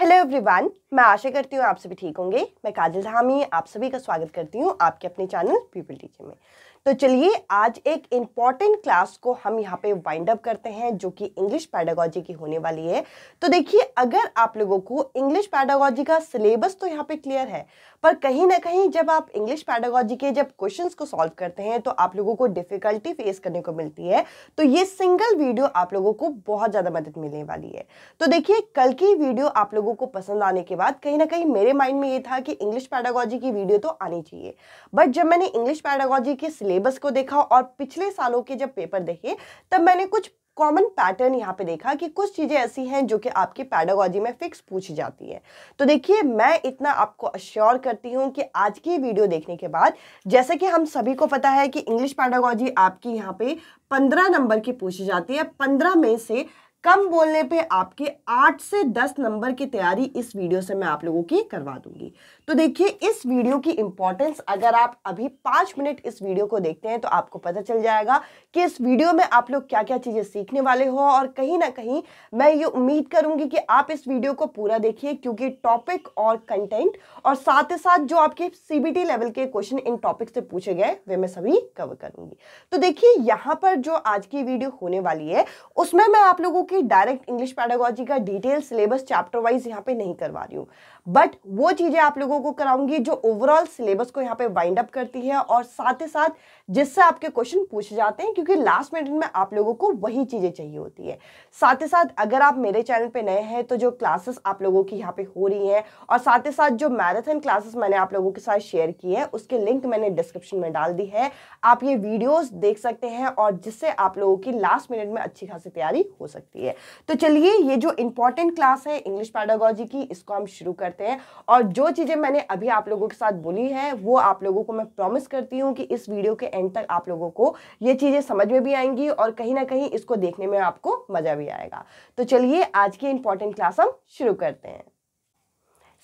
Hello everyone मैं आशा करती हूँ आप सभी ठीक होंगे मैं काजल धामी आप सभी का स्वागत करती हूँ आपके अपने चैनल पीपल टीचर में तो चलिए आज एक इम्पॉर्टेंट क्लास को हम यहाँ पे वाइंड अप करते हैं जो कि इंग्लिश पैडागोजी की होने वाली है तो देखिए अगर आप लोगों को इंग्लिश पैडागोजी का सिलेबस तो यहाँ पे क्लियर है पर कहीं ना कहीं जब आप इंग्लिश पैडागोजी के जब क्वेश्चंस को सॉल्व करते हैं तो आप लोगों को डिफ़िकल्टी फेस करने को मिलती है तो ये सिंगल वीडियो आप लोगों को बहुत ज़्यादा मदद मिलने वाली है तो देखिए कल की वीडियो आप लोगों को पसंद आने के बाद कहीं ना कहीं मेरे माइंड में ये था कि इंग्लिश पैडागोजी की वीडियो तो आनी चाहिए बट जब मैंने इंग्लिश पैडागोजी के सिलेबस को देखा और पिछले सालों के जब पेपर देखे तब मैंने कुछ कॉमन पैटर्न यहाँ पे देखा कि कुछ चीज़ें ऐसी हैं जो कि आपकी पैडागोजी में फिक्स पूछी जाती है तो देखिए मैं इतना आपको अश्योर करती हूँ कि आज की वीडियो देखने के बाद जैसे कि हम सभी को पता है कि इंग्लिश पैडागोजी आपकी यहाँ पे पंद्रह नंबर की पूछी जाती है पंद्रह में से कम बोलने पे आपके आठ से दस नंबर की तैयारी इस वीडियो से मैं आप लोगों की करवा दूंगी तो देखिए इस वीडियो की इंपॉर्टेंस अगर आप अभी पांच मिनट इस वीडियो को देखते हैं तो आपको पता चल जाएगा कि इस वीडियो में आप लोग क्या क्या चीज़ें सीखने वाले हो और कहीं ना कहीं मैं ये उम्मीद करूंगी कि आप इस वीडियो को पूरा देखिए क्योंकि टॉपिक और कंटेंट और साथ ही साथ जो आपके सीबीटी लेवल के क्वेश्चन इन टॉपिक से पूछे गए वे मैं सभी कवर करूंगी तो देखिए यहाँ पर जो आज की वीडियो होने वाली है उसमें मैं आप लोगों की डायरेक्ट इंग्लिश पैडागोजी का डिटेल सिलेबस चैप्टर वाइज यहाँ पे नहीं करवा रही हूँ बट वो चीज़ें आप लोगों को कराऊंगी जो ओवरऑल सिलेबस को यहाँ पे वाइंड अप करती है और साथ ही साथ जिससे आपके क्वेश्चन पूछे जाते हैं क्योंकि लास्ट मिनट में आप लोगों को वही चीज़ें चाहिए होती है साथ ही साथ अगर आप मेरे चैनल पे नए हैं तो जो क्लासेस आप लोगों की यहाँ पे हो रही हैं और साथ ही साथ जो मैराथन क्लासेस मैंने आप लोगों के साथ शेयर की है उसके लिंक मैंने डिस्क्रिप्शन में डाल दी है आप ये वीडियोज़ देख सकते हैं और जिससे आप लोगों की लास्ट मिनट में अच्छी खासी तैयारी हो सकती है तो चलिए ये जो इंपॉर्टेंट क्लास है इंग्लिश पैडागोजी की इसको हम शुरू करते हैं और जो चीज़ें मैंने अभी आप लोगों के साथ बोली है वो आप लोगों को मैं प्रॉमिस करती हूँ कि इस वीडियो के एंड तक आप लोगों को ये चीज़ें समझ में भी आएंगी और कहीं ना कहीं इसको देखने में आपको मज़ा भी आएगा तो चलिए आज की इंपॉर्टेंट क्लास हम शुरू करते हैं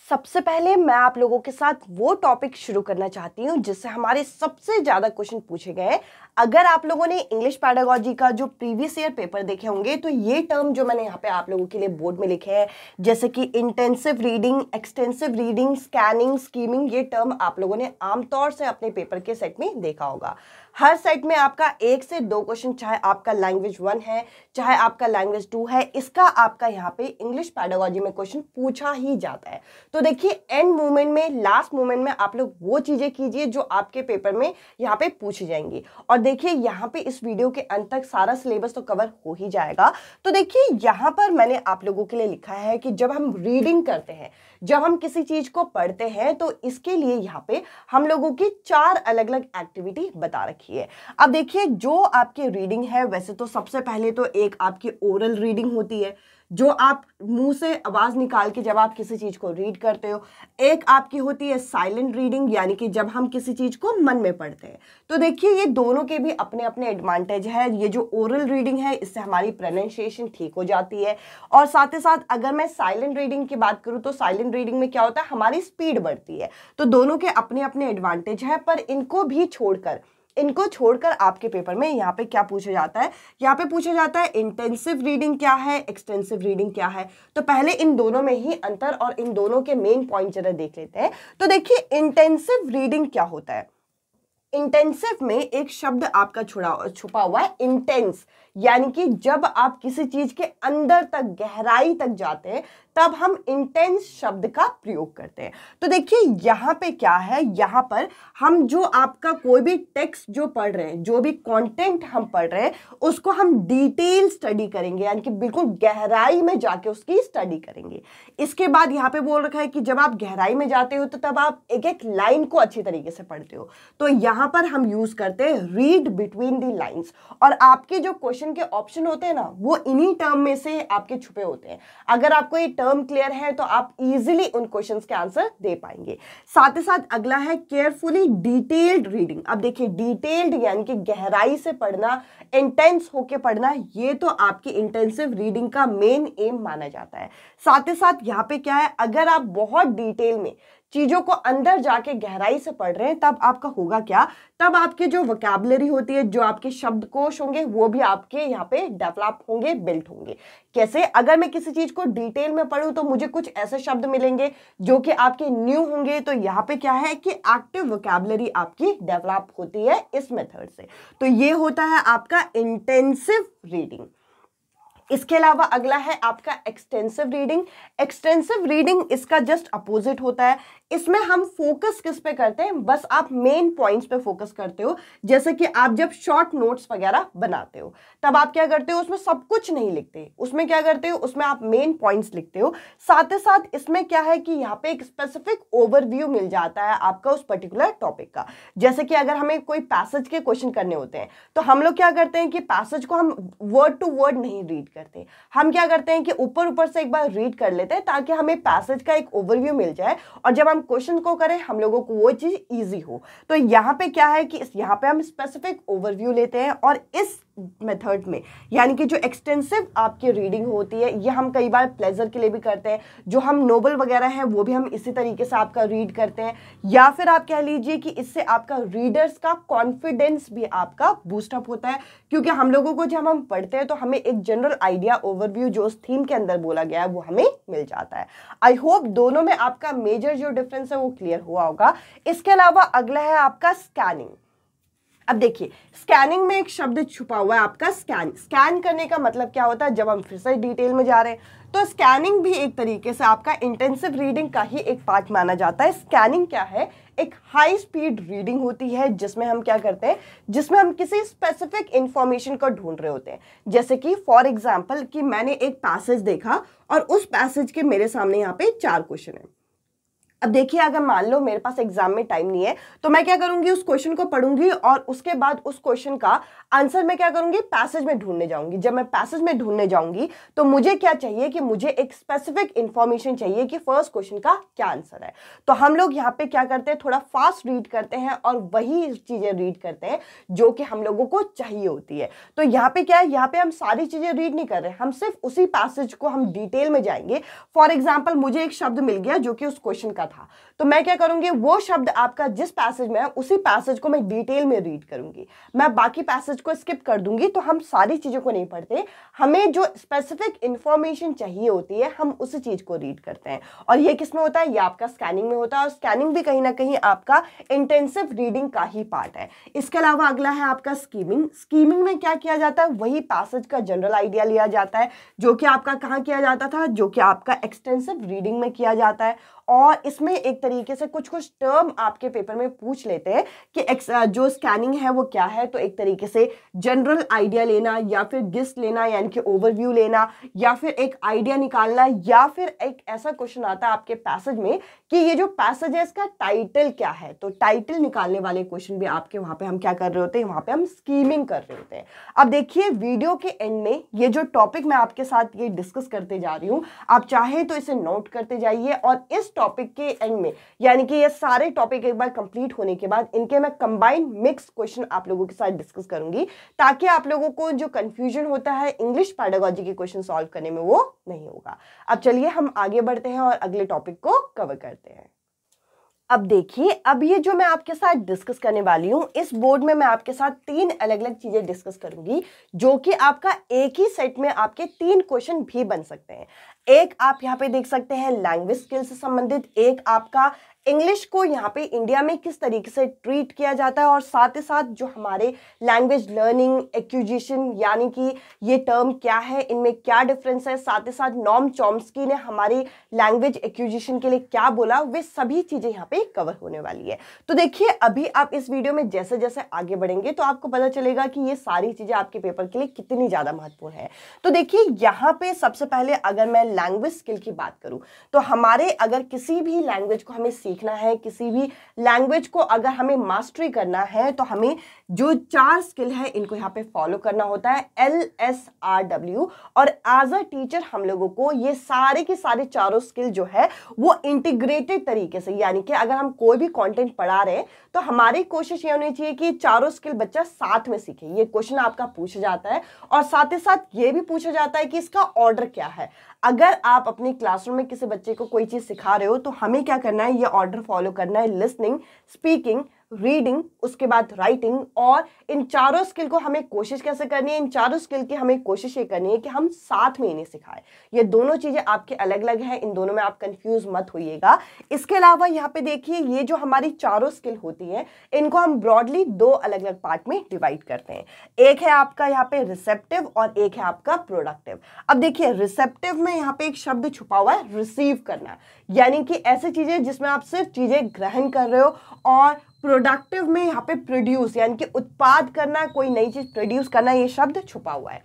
सबसे पहले मैं आप लोगों के साथ वो टॉपिक शुरू करना चाहती हूँ जिससे हमारे सबसे ज़्यादा क्वेश्चन पूछे गए हैं अगर आप लोगों ने इंग्लिश पैडागोजी का जो प्रीवियस ईयर पेपर देखे होंगे तो ये टर्म जो मैंने यहाँ पे आप लोगों के लिए बोर्ड में लिखे हैं जैसे कि intensive reading extensive reading scanning skimming ये टर्म आप लोगों ने आमतौर से अपने पेपर के सेट में देखा होगा हर सेट में आपका एक से दो क्वेश्चन चाहे आपका लैंग्वेज वन है चाहे आपका लैंग्वेज टू है इसका आपका यहाँ पे इंग्लिश पैडोलॉजी में क्वेश्चन पूछा ही जाता है तो देखिए एंड मोमेंट में लास्ट मोमेंट में आप लोग वो चीज़ें कीजिए जो आपके पेपर में यहाँ पे पूछी जाएंगी और देखिए यहाँ पे इस वीडियो के अंत तक सारा सिलेबस तो कवर हो ही जाएगा तो देखिए यहाँ पर मैंने आप लोगों के लिए लिखा है कि जब हम रीडिंग करते हैं जब हम किसी चीज को पढ़ते हैं तो इसके लिए यहाँ पे हम लोगों की चार अलग अलग एक्टिविटी बता रखी है अब देखिए जो आपकी रीडिंग है वैसे तो सबसे पहले तो एक आपकी ओरल रीडिंग होती है जो आप मुंह से आवाज़ निकाल के जब आप किसी चीज़ को रीड करते हो एक आपकी होती है साइलेंट रीडिंग यानी कि जब हम किसी चीज़ को मन में पढ़ते हैं तो देखिए ये दोनों के भी अपने अपने एडवांटेज है ये जो ओरल रीडिंग है इससे हमारी प्रोनाउंसिएशन ठीक हो जाती है और साथ ही साथ अगर मैं साइलेंट रीडिंग की बात करूँ तो साइलेंट रीडिंग में क्या होता है हमारी स्पीड बढ़ती है तो दोनों के अपने अपने एडवांटेज हैं पर इनको भी छोड़कर इनको छोड़कर आपके पेपर में यहाँ पे क्या पूछा जाता है यहाँ पे पूछा जाता है इंटेंसिव रीडिंग क्या है एक्सटेंसिव रीडिंग क्या है तो पहले इन दोनों में ही अंतर और इन दोनों के मेन पॉइंट जरा देख लेते हैं तो देखिए इंटेंसिव रीडिंग क्या होता है इंटेंसिव में एक शब्द आपका छुड़ा छुपा हुआ है इंटेंस यानी कि जब आप किसी चीज के अंदर तक गहराई तक जाते हैं तब हम इंटेंस शब्द का प्रयोग करते हैं तो देखिए यहाँ पे क्या है यहाँ पर हम जो आपका कोई भी टेक्स्ट जो पढ़ रहे हैं जो भी कंटेंट हम पढ़ रहे हैं उसको हम डिटेल स्टडी करेंगे यानी कि बिल्कुल गहराई में जाके उसकी स्टडी करेंगे इसके बाद यहाँ पे बोल रखा है कि जब आप गहराई में जाते हो तो तब आप एक एक लाइन को अच्छी तरीके से पढ़ते हो तो यहाँ पर हम यूज़ करते हैं रीड बिटवीन दी लाइन्स और आपके जो क्वेश्चन क्वेश्चन के ऑप्शन होते हैं ना वो इन्हीं टर्म में से आपके छुपे होते हैं अगर आपको ये टर्म क्लियर है तो आप इजीली उन क्वेश्चंस के आंसर दे पाएंगे साथ ही साथ अगला है केयरफुली डिटेल्ड रीडिंग अब देखिए डिटेल्ड यानी कि गहराई से पढ़ना इंटेंस होके पढ़ना ये तो आपकी इंटेंसिव रीडिंग का मेन एम माना जाता है साथ ही साथ यहाँ पे क्या है अगर आप बहुत डिटेल में चीज़ों को अंदर जाके गहराई से पढ़ रहे हैं तब आपका होगा क्या तब आपके जो वोकेबलरी होती है जो आपके शब्दकोश होंगे वो भी आपके यहाँ पे डेवलप होंगे बिल्ट होंगे कैसे अगर मैं किसी चीज़ को डिटेल में पढ़ूँ तो मुझे कुछ ऐसे शब्द मिलेंगे जो कि आपके न्यू होंगे तो यहाँ पे क्या है कि एक्टिव वोकेबलरी आपकी डेवलप होती है इस मेथड से तो ये होता है आपका इंटेंसिव रीडिंग इसके अलावा अगला है आपका एक्सटेंसिव रीडिंग एक्सटेंसिव रीडिंग इसका जस्ट अपोजिट होता है इसमें हम फोकस किस पे करते हैं बस आप मेन पॉइंट्स पे फोकस करते हो जैसे कि आप जब शॉर्ट नोट्स वगैरह बनाते हो तब आप क्या करते हो उसमें सब कुछ नहीं लिखते उसमें क्या करते हो उसमें आप मेन पॉइंट्स लिखते हो साथ ही साथ इसमें क्या है कि यहाँ पे एक स्पेसिफिक ओवरव्यू मिल जाता है आपका उस पर्टिकुलर टॉपिक का जैसे कि अगर हमें कोई पैसेज के क्वेश्चन करने होते हैं तो हम लोग क्या करते हैं कि पैसेज को हम वर्ड टू वर्ड नहीं रीड करते हम क्या करते हैं कि ऊपर ऊपर से एक बार रीड कर लेते हैं ताकि हमें पैसेज का एक ओवरव्यू मिल जाए और जब हम क्वेश्चन को करें हम लोगों को वो चीज़ ईजी हो तो यहाँ पे क्या है कि इस यहाँ पे हम स्पेसिफिक ओवरव्यू लेते हैं और इस मेथड में यानी कि जो एक्सटेंसिव आपकी रीडिंग होती है ये हम कई बार प्लेजर के लिए भी करते हैं जो हम नोबल वगैरह हैं वो भी हम इसी तरीके से आपका रीड करते हैं या फिर आप कह लीजिए कि इससे आपका रीडर्स का कॉन्फिडेंस भी आपका बूस्टअप होता है क्योंकि हम लोगों को जब हम पढ़ते हैं तो हमें एक जनरल आइडिया ओवरव्यू जो उस थीम के अंदर बोला गया है वो हमें मिल जाता है आई होप दोनों में आपका मेजर जो डिफरेंस है वो क्लियर हुआ होगा इसके अलावा अगला है आपका स्कैनिंग अब देखिए स्कैनिंग में एक शब्द छुपा हुआ है आपका स्कैन स्कैन करने का मतलब क्या होता है जब हम फिर से डिटेल में जा रहे हैं तो स्कैनिंग भी एक तरीके से आपका इंटेंसिव रीडिंग का ही एक पार्ट माना जाता है स्कैनिंग क्या है एक हाई स्पीड रीडिंग होती है जिसमें हम क्या करते हैं जिसमें हम किसी स्पेसिफिक इंफॉर्मेशन को ढूंढ रहे होते हैं जैसे कि फॉर एग्जाम्पल कि मैंने एक पैसेज देखा और उस पैसेज के मेरे सामने यहाँ पे चार क्वेश्चन है अब देखिए अगर मान लो मेरे पास एग्जाम में टाइम नहीं है तो मैं क्या करूंगी उस क्वेश्चन को पढ़ूंगी और उसके बाद उस क्वेश्चन का आंसर मैं क्या करूंगी पैसेज में ढूंढने जाऊंगी जब मैं पैसेज में ढूंढने जाऊंगी तो मुझे क्या चाहिए कि मुझे एक स्पेसिफिक इंफॉर्मेशन चाहिए कि फर्स्ट क्वेश्चन का क्या आंसर है तो हम लोग यहाँ पे क्या करते हैं थोड़ा फास्ट रीड करते हैं और वही चीजें रीड करते हैं जो कि हम लोगों को चाहिए होती है तो यहाँ पे क्या है यहाँ पे हम सारी चीजें रीड नहीं कर रहे हम सिर्फ उसी पैसेज को हम डिटेल में जाएंगे फॉर एग्जाम्पल मुझे एक शब्द मिल गया जो कि उस क्वेश्चन का करता था तो मैं क्या करूंगी वो शब्द आपका जिस पैसेज में है उसी पैसेज को मैं डिटेल में रीड करूंगी मैं बाकी पैसेज को स्किप कर दूंगी तो हम सारी चीज़ों को नहीं पढ़ते हमें जो स्पेसिफिक इंफॉर्मेशन चाहिए होती है हम उस चीज़ को रीड करते हैं और ये किस में होता है ये आपका स्कैनिंग में होता है और स्कैनिंग भी कहीं ना कहीं आपका इंटेंसिव रीडिंग का ही पार्ट है इसके अलावा अगला है आपका स्कीमिंग स्कीमिंग में क्या किया जाता है वही पैसेज का जनरल आइडिया लिया जाता है जो कि आपका कहाँ किया जाता था जो कि आपका एक्सटेंसिव रीडिंग में किया जाता है और इसमें एक तरीके से कुछ कुछ टर्म आपके पेपर में पूछ लेते हैं कि जो स्कैनिंग है वो क्या है तो एक तरीके से जनरल आइडिया लेना या फिर गिस्ट लेना यानी कि ओवरव्यू लेना या फिर एक आइडिया निकालना या फिर एक ऐसा क्वेश्चन आता है आपके पैसेज में कि ये जो पैसेज है इसका टाइटल क्या है तो टाइटल निकालने वाले क्वेश्चन भी आपके वहाँ पर हम क्या कर रहे होते हैं वहाँ पर हम स्कीमिंग कर रहे होते हैं अब देखिए वीडियो के एंड में ये जो टॉपिक मैं आपके साथ ये डिस्कस करते जा रही हूँ आप चाहें तो इसे नोट करते जाइए और इस टॉपिक के एंड में यानी कि ये सारे टॉपिक एक बार कंप्लीट होने के बाद इनके मैं कंबाइन मिक्स क्वेश्चन आप लोगों के साथ डिस्कस करूंगी ताकि आप लोगों को जो कंफ्यूजन होता है इंग्लिश पैडागोजी के क्वेश्चन सॉल्व करने में वो नहीं होगा अब चलिए हम आगे बढ़ते हैं और अगले टॉपिक को कवर करते हैं अब देखिए अब ये जो मैं आपके साथ डिस्कस करने वाली हूँ इस बोर्ड में मैं आपके साथ तीन अलग अलग चीज़ें डिस्कस करूँगी जो कि आपका एक ही सेट में आपके तीन क्वेश्चन भी बन सकते हैं एक आप यहाँ पे देख सकते हैं लैंग्वेज स्किल से संबंधित एक आपका इंग्लिश को यहाँ पे इंडिया में किस तरीके से ट्रीट किया जाता है और साथ ही साथ जो हमारे लैंग्वेज लर्निंग एक्यूजिशन यानी कि ये टर्म क्या है इनमें क्या डिफरेंस है साथ ही साथ नॉम चॉम्स्की ने हमारी लैंग्वेज एक्यूजिशन के लिए क्या बोला वे सभी चीज़ें यहाँ पे कवर होने वाली है तो देखिए अभी आप इस वीडियो में जैसे जैसे आगे बढ़ेंगे तो आपको पता चलेगा कि ये सारी चीज़ें आपके पेपर के लिए कितनी ज़्यादा महत्वपूर्ण है तो देखिए यहाँ पे सबसे पहले अगर मैं लैंग्वेज स्किल की बात करूँ तो हमारे अगर किसी भी लैंग्वेज को हमें सीख सीखना है किसी भी लैंग्वेज को अगर हमें मास्टरी करना है तो हमें जो चार स्किल है इनको यहाँ पे फॉलो करना होता है एल एस आर डब्ल्यू और एज अ टीचर हम लोगों को ये सारे के सारे चारों स्किल जो है वो इंटीग्रेटेड तरीके से यानी कि अगर हम कोई भी कंटेंट पढ़ा रहे हैं तो हमारी कोशिश ये होनी चाहिए कि चारों स्किल बच्चा साथ में सीखे ये क्वेश्चन आपका पूछा जाता है और साथ ही साथ ये भी पूछा जाता है कि इसका ऑर्डर क्या है अगर आप अपनी क्लासरूम में किसी बच्चे को कोई चीज़ सिखा रहे हो तो हमें क्या करना है ये ऑर्डर फॉलो करना है लिसनिंग स्पीकिंग रीडिंग उसके बाद राइटिंग और इन चारों स्किल को हमें कोशिश कैसे करनी है इन चारों स्किल की हमें कोशिश ये करनी है कि हम साथ में इन्हें सिखाएं ये दोनों चीज़ें आपके अलग अलग हैं इन दोनों में आप कंफ्यूज मत होइएगा इसके अलावा यहाँ पे देखिए ये जो हमारी चारों स्किल होती हैं इनको हम ब्रॉडली दो अलग अलग पार्ट में डिवाइड करते हैं एक है आपका यहाँ पे रिसेप्टिव और एक है आपका प्रोडक्टिव अब देखिए रिसेप्टिव में यहाँ पे एक शब्द छुपा हुआ है रिसीव करना यानी कि ऐसी चीज़ें जिसमें आप सिर्फ चीज़ें ग्रहण कर रहे हो और प्रोडक्टिव में यहाँ पे प्रोड्यूस यानी कि उत्पाद करना कोई नई चीज़ प्रोड्यूस करना ये शब्द छुपा हुआ है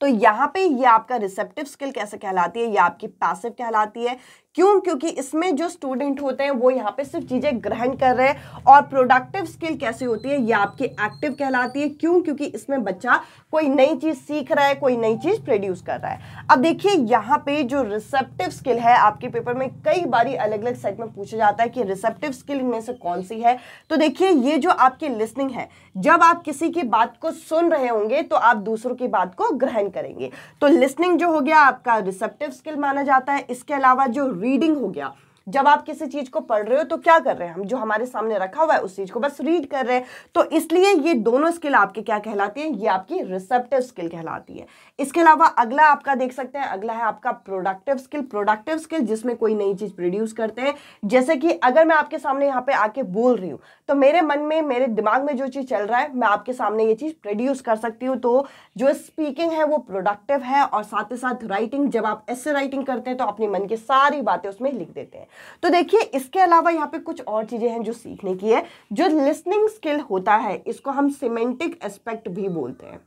तो यहाँ पे ये आपका रिसेप्टिव स्किल कैसे कहलाती है ये आपकी पैसिव कहलाती है क्यों क्योंकि इसमें जो स्टूडेंट होते हैं वो यहाँ पे सिर्फ चीज़ें ग्रहण कर रहे हैं और प्रोडक्टिव स्किल कैसे होती है ये आपकी एक्टिव कहलाती है क्यों क्योंकि इसमें बच्चा कोई नई चीज़ सीख रहा है कोई नई चीज़ प्रोड्यूस कर रहा है अब देखिए यहाँ पे जो रिसेप्टिव स्किल है आपके पेपर में कई बारी अलग अलग सेट में पूछा जाता है कि रिसेप्टिव स्किल में से कौन सी है तो देखिए ये जो आपकी लिसनिंग है जब आप किसी की बात को सुन रहे होंगे तो आप दूसरों की बात को ग्रहण करेंगे तो लिसनिंग जो हो गया आपका रिसेप्टिव स्किल माना जाता है इसके अलावा जो रीडिंग हो गया जब आप किसी चीज को पढ़ रहे हो तो क्या कर रहे हैं हम जो हमारे सामने रखा हुआ है उस चीज को बस रीड कर रहे हैं तो इसलिए ये दोनों स्किल आपके क्या कहलाती है ये आपकी रिसेप्टिव स्किल कहलाती है इसके अलावा अगला आपका देख सकते हैं अगला है आपका प्रोडक्टिव स्किल प्रोडक्टिव स्किल जिसमें कोई नई चीज़ प्रोड्यूस करते हैं जैसे कि अगर मैं आपके सामने यहाँ पे आके बोल रही हूँ तो मेरे मन में मेरे दिमाग में जो चीज़ चल रहा है मैं आपके सामने ये चीज़ प्रोड्यूस कर सकती हूँ तो जो स्पीकिंग है वो प्रोडक्टिव है और साथ ही साथ राइटिंग जब आप ऐसे राइटिंग करते हैं तो अपने मन की सारी बातें उसमें लिख देते हैं तो देखिए इसके अलावा यहाँ पे कुछ और चीज़ें हैं जो सीखने की है जो लिसनिंग स्किल होता है इसको हम सिमेंटिक एस्पेक्ट भी बोलते हैं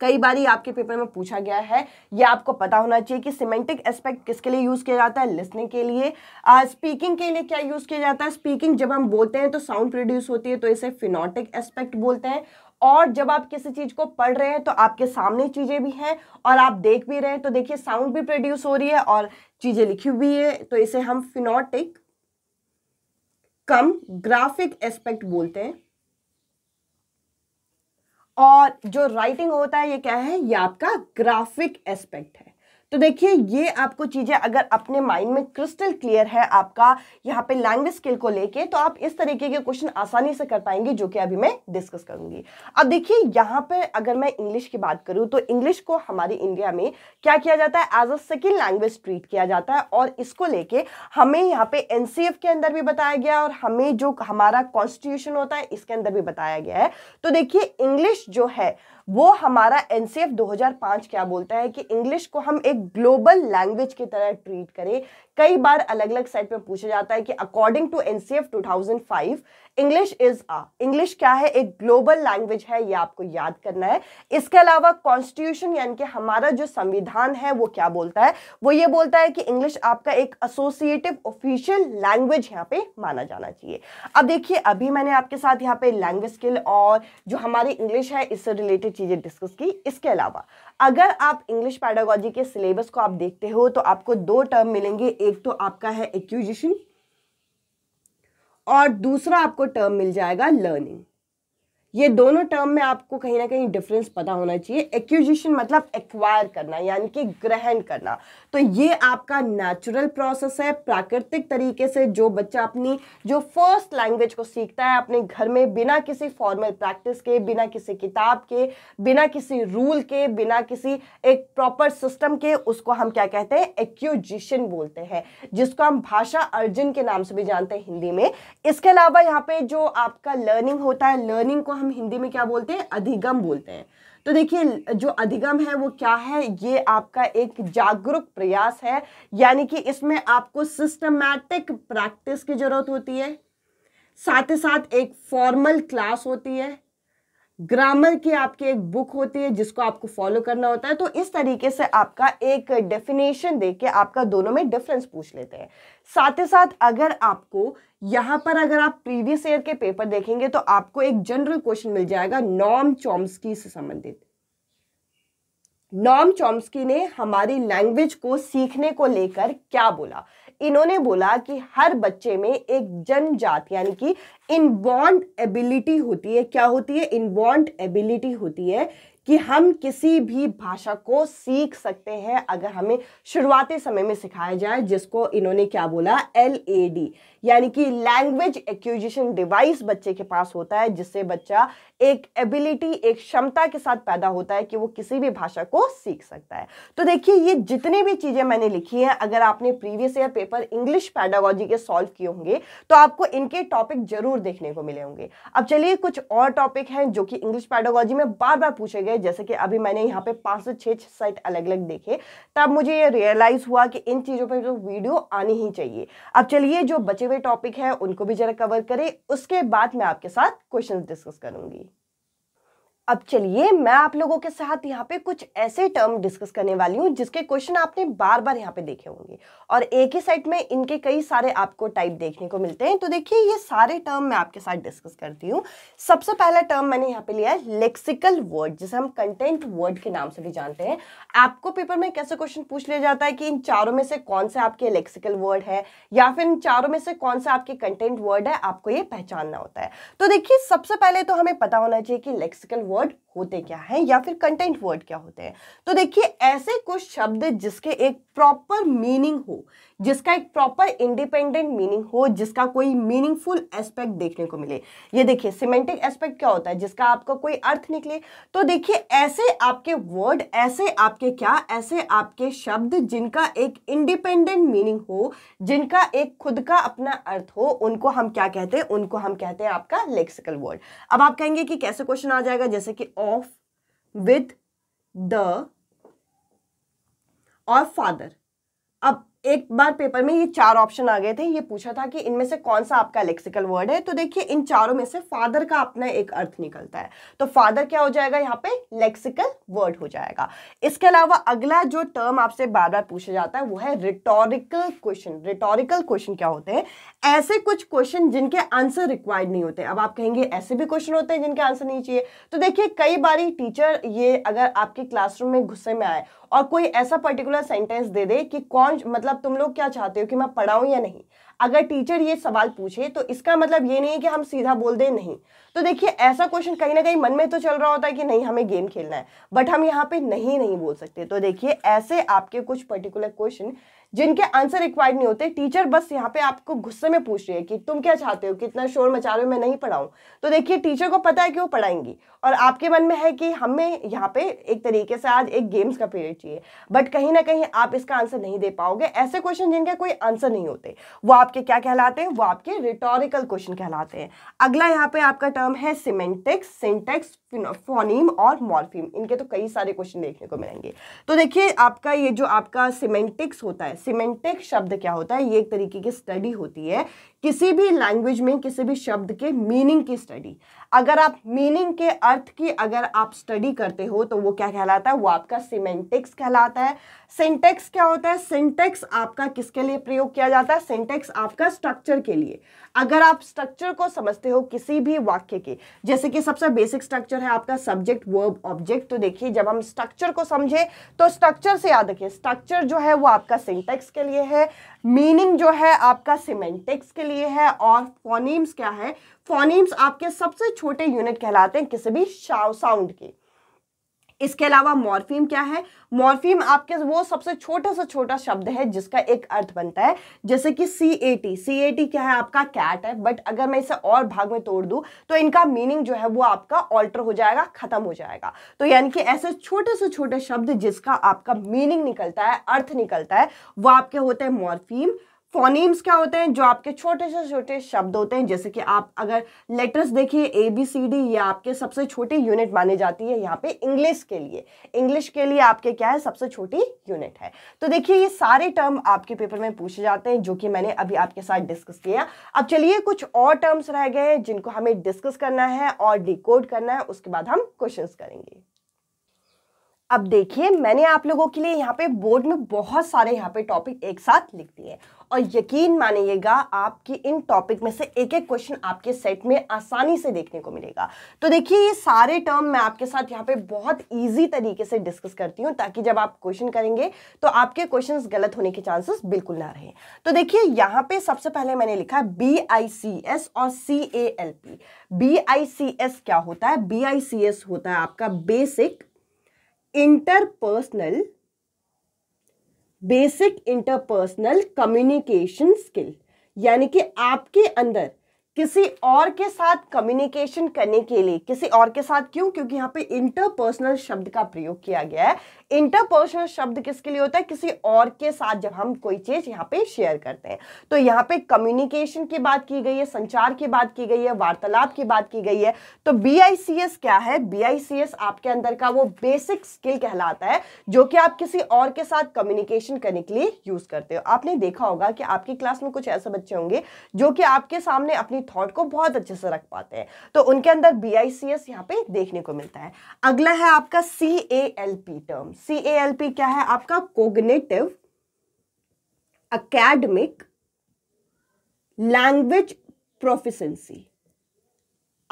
कई बार आपके पेपर में पूछा गया है ये आपको पता होना चाहिए कि सिमेंटिक एस्पेक्ट किसके लिए यूज़ किया जाता है लिसनिंग के लिए स्पीकिंग uh, के लिए क्या यूज़ किया जाता है स्पीकिंग जब हम बोलते हैं तो साउंड प्रोड्यूस होती है तो इसे फिनोटिक एस्पेक्ट बोलते हैं और जब आप किसी चीज़ को पढ़ रहे हैं तो आपके सामने चीज़ें भी हैं और आप देख भी रहे हैं तो देखिए साउंड भी प्रोड्यूस हो रही है और चीज़ें लिखी हुई है तो इसे हम फिनोटिक कम ग्राफिक एस्पेक्ट बोलते हैं और जो राइटिंग होता है ये क्या है ये आपका ग्राफिक एस्पेक्ट है तो देखिए ये आपको चीज़ें अगर अपने माइंड में क्रिस्टल क्लियर है आपका यहाँ पे लैंग्वेज स्किल को लेके तो आप इस तरीके के क्वेश्चन आसानी से कर पाएंगे जो कि अभी मैं डिस्कस करूंगी अब देखिए यहाँ पे अगर मैं इंग्लिश की बात करूँ तो इंग्लिश को हमारे इंडिया में क्या किया जाता है as a second language treat किया जाता है और इसको लेके हमें यहाँ पे एन के अंदर भी बताया गया और हमें जो हमारा कॉन्स्टिट्यूशन होता है इसके अंदर भी बताया गया है तो देखिए इंग्लिश जो है वो हमारा एन 2005 क्या बोलता है कि इंग्लिश को हम एक ग्लोबल लैंग्वेज की तरह ट्रीट करें कई बार अलग अलग साइड पे पूछा जाता है कि according to N 2005 English is a English क्या है एक ग्लोबल लैंग्वेज है ये आपको याद करना है इसके अलावा कॉन्स्टिट्यूशन यानी कि हमारा जो संविधान है वो क्या बोलता है वो ये बोलता है कि इंग्लिश आपका एक एसोसिएटिव ऑफिशियल लैंग्वेज यहाँ पे माना जाना चाहिए अब देखिए अभी मैंने आपके साथ यहाँ पे लैंग्वेज स्किल और जो हमारी इंग्लिश है इससे रिलेटेड चीज़ें डिस्कस की इसके अलावा अगर आप इंग्लिश पैडागोजी के सिलेबस को आप देखते हो तो आपको दो टर्म मिलेंगे एक तो आपका है एक्यूजिशन और दूसरा आपको टर्म मिल जाएगा लर्निंग ये दोनों टर्म में आपको कहीं ना कहीं डिफरेंस पता होना चाहिए एक्यूजिशन मतलब एक्वायर करना यानी कि ग्रहण करना तो ये आपका नेचुरल प्रोसेस है प्राकृतिक तरीके से जो बच्चा अपनी जो फर्स्ट लैंग्वेज को सीखता है अपने घर में बिना किसी फॉर्मल प्रैक्टिस के बिना किसी किताब के बिना किसी रूल के बिना किसी एक प्रॉपर सिस्टम के उसको हम क्या कहते हैं एक्यूजिशन बोलते हैं जिसको हम भाषा अर्जुन के नाम से भी जानते हैं हिंदी में इसके अलावा यहाँ पे जो आपका लर्निंग होता है लर्निंग को हम हिंदी में क्या बोलते हैं अधिगम बोलते हैं तो देखिए जो अधिगम है वो क्या है ये आपका एक जागरूक प्रयास है यानी कि इसमें आपको सिस्टमैटिक प्रैक्टिस की जरूरत होती है साथ ही साथ एक फॉर्मल क्लास होती है ग्रामर की आपकी एक बुक होती है जिसको आपको फॉलो करना होता है तो इस तरीके से आपका एक डेफिनेशन दे के आपका दोनों में डिफरेंस पूछ लेते हैं साथ ही साथ अगर आपको यहाँ पर अगर आप प्रीवियस ईयर के पेपर देखेंगे तो आपको एक जनरल क्वेश्चन मिल जाएगा नॉम चॉम्स्की से संबंधित नॉम चॉम्स्की ने हमारी लैंग्वेज को सीखने को लेकर क्या बोला इन्होंने बोला कि हर बच्चे में एक जनजात यानी कि इनबॉन्ड एबिलिटी होती है क्या होती है इनबॉन्ड एबिलिटी होती है कि हम किसी भी भाषा को सीख सकते हैं अगर हमें शुरुआती समय में सिखाया जाए जिसको इन्होंने क्या बोला एल ए डी यानी कि लैंग्वेज एक्यूजिशन डिवाइस बच्चे के पास होता है जिससे बच्चा एक एबिलिटी एक क्षमता के साथ पैदा होता है कि वो किसी भी भाषा को सीख सकता है तो देखिए ये जितने भी चीज़ें मैंने लिखी हैं अगर आपने previous year paper English pedagogy के सॉल्व किए होंगे तो आपको इनके टॉपिक जरूर देखने को मिले होंगे अब चलिए कुछ और टॉपिक हैं जो कि इंग्लिश पैडागोजी में बार बार पूछे गए जैसे कि अभी मैंने यहाँ पे पाँच से छः साइट अलग अलग देखे तब मुझे ये रियलाइज़ हुआ कि इन चीज़ों पर जो वीडियो आनी ही चाहिए अब चलिए जो बचे हुए टॉपिक है उनको भी जरा कवर करें उसके बाद मैं आपके साथ क्वेश्चन डिस्कस करूंगी अब चलिए मैं आप लोगों के साथ यहाँ पे कुछ ऐसे टर्म डिस्कस करने वाली हूँ जिसके क्वेश्चन आपने बार बार यहाँ पे देखे होंगे और एक ही सेट में इनके कई सारे आपको टाइप देखने को मिलते हैं तो देखिए ये सारे टर्म मैं आपके साथ डिस्कस करती हूँ सबसे पहला टर्म मैंने यहाँ पे लिया है लेक्सिकल वर्ड जिसे हम कंटेंट वर्ड के नाम से भी जानते हैं आपको पेपर में कैसे क्वेश्चन पूछ लिया जाता है कि इन चारों में से कौन से आपके लेक्सिकल वर्ड है या फिर इन चारों में से कौन सा आपके कंटेंट वर्ड है आपको ये पहचानना होता है तो देखिए सबसे पहले तो हमें पता होना चाहिए कि लेक्सिकल वर्ड God होते क्या हैं या फिर कंटेंट वर्ड क्या होते हैं तो देखिए ऐसे कुछ शब्द जिसके एक प्रॉपर मीनिंग हो जिसका एक प्रॉपर इंडिपेंडेंट मीनिंग हो जिसका कोई मीनिंगफुल एस्पेक्ट देखने को मिले ये देखिए सिमेंटिक एस्पेक्ट क्या होता है जिसका आपका कोई अर्थ निकले तो देखिए ऐसे आपके वर्ड ऐसे आपके क्या ऐसे आपके शब्द जिनका एक इंडिपेंडेंट मीनिंग हो जिनका एक खुद का अपना अर्थ हो उनको हम क्या कहते हैं उनको हम कहते हैं आपका लेक्सिकल वर्ड अब आप कहेंगे कि कैसे क्वेश्चन आ जाएगा जैसे कि of with the or father. अब एक बार पेपर में ये चार ऑप्शन आ गए थे ये पूछा था कि इनमें से कौन सा आपका लेक्सिकल वर्ड है तो देखिए इन चारों में से फादर का अपना एक अर्थ निकलता है तो फादर क्या हो जाएगा यहाँ पे लेक्सिकल वर्ड हो जाएगा इसके अलावा अगला जो टर्म आपसे बार बार पूछा जाता है वो है रिटोरिकल क्वेश्चन रिटोरिकल क्वेश्चन क्या होते हैं ऐसे कुछ क्वेश्चन जिनके आंसर रिक्वायर्ड नहीं होते अब आप कहेंगे ऐसे भी क्वेश्चन होते हैं जिनके आंसर नहीं चाहिए तो देखिए कई बार टीचर ये अगर आपके क्लासरूम में गुस्से में आए और कोई ऐसा पर्टिकुलर सेंटेंस दे दे कि कौन मतलब तुम लोग क्या चाहते हो कि मैं पढ़ाऊँ या नहीं अगर टीचर ये सवाल पूछे तो इसका मतलब ये नहीं है कि हम सीधा बोल दें नहीं तो देखिए ऐसा क्वेश्चन कहीं ना कहीं मन में तो चल रहा होता है कि नहीं हमें गेम खेलना है बट हम यहाँ पे नहीं नहीं बोल सकते तो देखिए ऐसे आपके कुछ पर्टिकुलर क्वेश्चन जिनके आंसर रिक्वायर्ड नहीं होते टीचर बस यहाँ पे आपको गुस्से में पूछ रही है कि तुम क्या चाहते हो कितना शोर मचा रहे हो मैं नहीं पढ़ाऊँ तो देखिए टीचर को पता है कि वो पढ़ाएंगी और आपके मन में है कि हमें यहाँ पे एक तरीके से आज एक गेम्स का पीरियड चाहिए बट कहीं ना कहीं आप इसका आंसर नहीं दे पाओगे ऐसे क्वेश्चन जिनके कोई आंसर नहीं होते वो आपके क्या कहलाते हैं वो आपके रिटोरिकल क्वेश्चन कहलाते हैं अगला यहाँ पे आपका टर्म है सिमेंटिक्स सिंटेक्स फोनीम और मॉर्फीम इनके तो कई सारे क्वेश्चन देखने को मिलेंगे तो देखिए आपका ये जो आपका सीमेंटिक्स होता है सिमेंटिक शब्द क्या होता है ये एक तरीके की स्टडी होती है किसी भी लैंग्वेज में किसी भी शब्द के मीनिंग की स्टडी अगर आप मीनिंग के अर्थ की अगर आप स्टडी करते हो तो वो क्या कहलाता है वो आपका सीमेंटिक्स कहलाता है सिंटेक्स क्या होता है सिंटेक्स आपका किसके लिए प्रयोग किया जाता है सिंटेक्स आपका स्ट्रक्चर के लिए अगर आप स्ट्रक्चर को समझते हो किसी भी वाक्य के जैसे कि सबसे बेसिक स्ट्रक्चर है आपका सब्जेक्ट वर्ब ऑब्जेक्ट तो देखिए जब हम स्ट्रक्चर को समझें तो स्ट्रक्चर से याद रखिए स्ट्रक्चर जो है वो आपका सिंटेक्स के लिए है मीनिंग जो है आपका सीमेंटिक्स के लिए लिए है और फोनीम्स क्या है फोनीम्स आपके सबसे छोटे यूनिट कहलाते हैं किसी भी शाव साउंड के इसके अलावा मॉर्फीम क्या है मॉर्फीम आपके वो सबसे छोटा से छोटा शब्द है जिसका एक अर्थ बनता है जैसे कि सी A T C A T क्या है आपका कैट है बट अगर मैं इसे और भाग में तोड़ दूँ तो इनका मीनिंग जो है वो आपका ऑल्टर हो जाएगा खत्म हो जाएगा तो यानी कि ऐसे छोटे से छोटे शब्द जिसका आपका मीनिंग निकलता है अर्थ निकलता है वह आपके होते हैं मॉर्फीम फोनीम्स क्या होते हैं जो आपके छोटे से छोटे शब्द होते हैं जैसे कि आप अगर लेटर्स देखिए ए बी सी डी ये आपके सबसे छोटी यूनिट मानी जाती है यहाँ पे इंग्लिश के लिए इंग्लिश के लिए आपके क्या है सबसे छोटी यूनिट है तो देखिए ये सारे टर्म आपके पेपर में पूछे जाते हैं जो कि मैंने अभी आपके साथ डिस्कस किया अब चलिए कुछ और टर्म्स रह गए जिनको हमें डिस्कस करना है और डिकोड करना है उसके बाद हम क्वेश्चन करेंगे अब देखिए मैंने आप लोगों के लिए यहाँ पे बोर्ड में बहुत सारे यहाँ पे टॉपिक एक साथ लिख दिए हैं और यकीन मानिएगा आपकी इन टॉपिक में से एक एक क्वेश्चन आपके सेट में आसानी से देखने को मिलेगा तो देखिए ये सारे टर्म मैं आपके साथ यहाँ पे बहुत ईजी तरीके से डिस्कस करती हूँ ताकि जब आप क्वेश्चन करेंगे तो आपके क्वेश्चन गलत होने के चांसेस बिल्कुल ना रहे तो देखिए यहाँ पे सबसे पहले मैंने लिखा बी आई सी एस और C A L P B I C S क्या होता है बी आई सी एस होता है आपका basic interpersonal basic interpersonal communication skill यानी कि आपके अंदर किसी और के साथ कम्युनिकेशन करने के लिए किसी और के साथ क्यों क्योंकि यहाँ पे इंटरपर्सनल शब्द का प्रयोग किया गया है इंटरपर्सनल शब्द किसके लिए होता है किसी और के साथ जब हम कोई चीज यहाँ पे शेयर करते हैं तो यहाँ पे कम्युनिकेशन की बात की गई है संचार की बात की गई है वार्तालाप की बात की गई है तो बी क्या है बी आपके अंदर का वो बेसिक स्किल कहलाता है जो कि आप किसी और के साथ कम्युनिकेशन करने के लिए यूज करते हो आपने देखा होगा कि आपकी क्लास में कुछ ऐसे बच्चे होंगे जो कि आपके सामने अपनी थॉट को बहुत अच्छे से रख पाते हैं तो उनके अंदर बी आई यहाँ पे देखने को मिलता है अगला है आपका C A L P terms C A L P क्या है आपका कोग्नेटिव अकेडमिक लैंग्वेज प्रोफिशंसी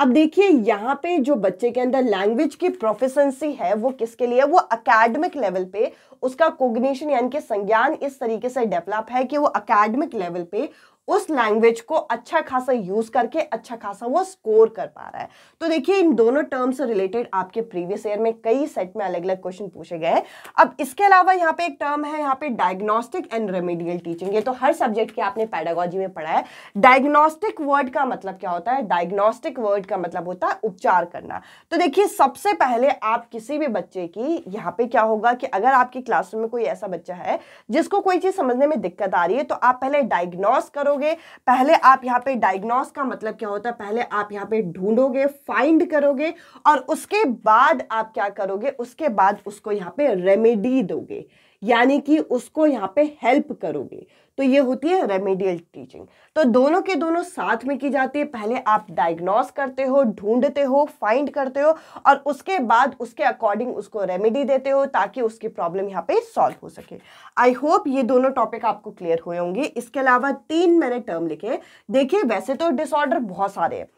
अब देखिए यहां पे जो बच्चे के अंदर लैंग्वेज की प्रोफिशंसी है वो किसके लिए वो अकेडमिक लेवल पे उसका कोग्नेशन यानी कि संज्ञान इस तरीके से डेवलप है कि वो अकेडमिक लेवल पे उस लैंग्वेज को अच्छा खासा यूज करके अच्छा खासा वो स्कोर कर पा रहा है तो देखिए इन दोनों टर्म से रिलेटेड आपके प्रीवियस ईयर में कई सेट में अलग अलग क्वेश्चन पूछे गए हैं अब इसके अलावा यहाँ पे एक टर्म है यहाँ पे डायग्नोस्टिक एंड रेमेडियल टीचिंग ये तो हर सब्जेक्ट के आपने पैडागोजी में पढ़ा है डायग्नोस्टिक वर्ड का मतलब क्या होता है डायग्नोस्टिक वर्ड का मतलब होता है उपचार करना तो देखिए सबसे पहले आप किसी भी बच्चे की यहाँ पे क्या होगा कि अगर आपकी क्लासरूम में कोई ऐसा बच्चा है जिसको कोई चीज समझने में दिक्कत आ रही है तो आप पहले डायग्नोस करोगे करोगे पहले आप यहाँ पे डायग्नोस का मतलब क्या होता है पहले आप यहाँ पे ढूंढोगे फाइंड करोगे और उसके बाद आप क्या करोगे उसके बाद उसको यहाँ पे रेमेडी दोगे यानी कि उसको यहाँ पे हेल्प करोगे तो ये होती है रेमेडियल टीचिंग तो दोनों के दोनों साथ में की जाती है पहले आप डायग्नोस करते हो ढूंढते हो फाइंड करते हो और उसके बाद उसके अकॉर्डिंग उसको रेमेडी देते हो ताकि उसकी प्रॉब्लम यहाँ पे सॉल्व हो सके आई होप ये दोनों टॉपिक आपको क्लियर हुए होंगे इसके अलावा तीन मैंने टर्म लिखे देखिए वैसे तो डिसऑर्डर बहुत सारे हैं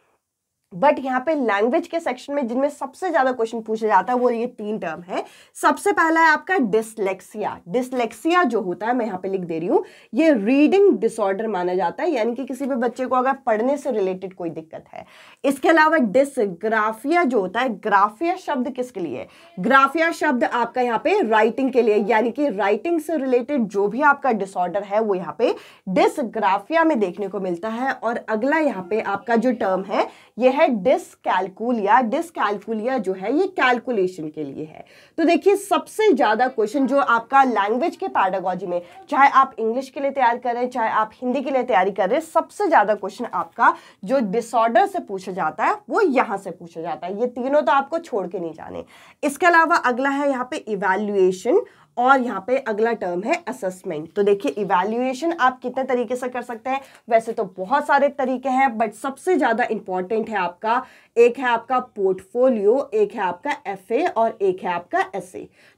बट यहाँ पे लैंग्वेज के सेक्शन में जिनमें सबसे ज्यादा क्वेश्चन पूछा जाता है वो ये तीन टर्म है सबसे पहला है आपका डिसलेक्सिया डिसलेक्सिया जो होता है मैं यहाँ पे लिख दे रही हूँ ये रीडिंग डिसऑर्डर माना जाता है यानी कि किसी भी बच्चे को अगर पढ़ने से रिलेटेड कोई दिक्कत है इसके अलावा डिसग्राफिया जो होता है ग्राफिया शब्द किसके लिए ग्राफिया शब्द आपका यहाँ पे राइटिंग के लिए यानी कि राइटिंग से रिलेटेड जो भी आपका डिसऑर्डर है वो यहाँ पे डिसग्राफिया में देखने को मिलता है और अगला यहाँ पे आपका जो टर्म है यह है डिसकैलकुलिया डिसकैलकुलिया जो है ये कैलकुलेशन के लिए है तो देखिए सबसे ज़्यादा क्वेश्चन जो आपका लैंग्वेज के पैडागोजी में चाहे आप इंग्लिश के लिए तैयार कर रहे हैं चाहे आप हिंदी के लिए तैयारी कर रहे हैं सबसे ज़्यादा क्वेश्चन आपका जो डिसऑर्डर से पूछा जाता है वो यहाँ से पूछा जाता है ये तीनों तो आपको छोड़ के नहीं जाने इसके अलावा अगला है यहाँ पे इवेल्युएशन और यहाँ पे अगला टर्म है असेसमेंट तो देखिए इवेल्युएशन आप कितने तरीके से कर सकते हैं वैसे तो बहुत सारे तरीके हैं बट सबसे ज़्यादा इंपॉर्टेंट है आपका एक है आपका पोर्टफोलियो एक है आपका एफ और एक है आपका एस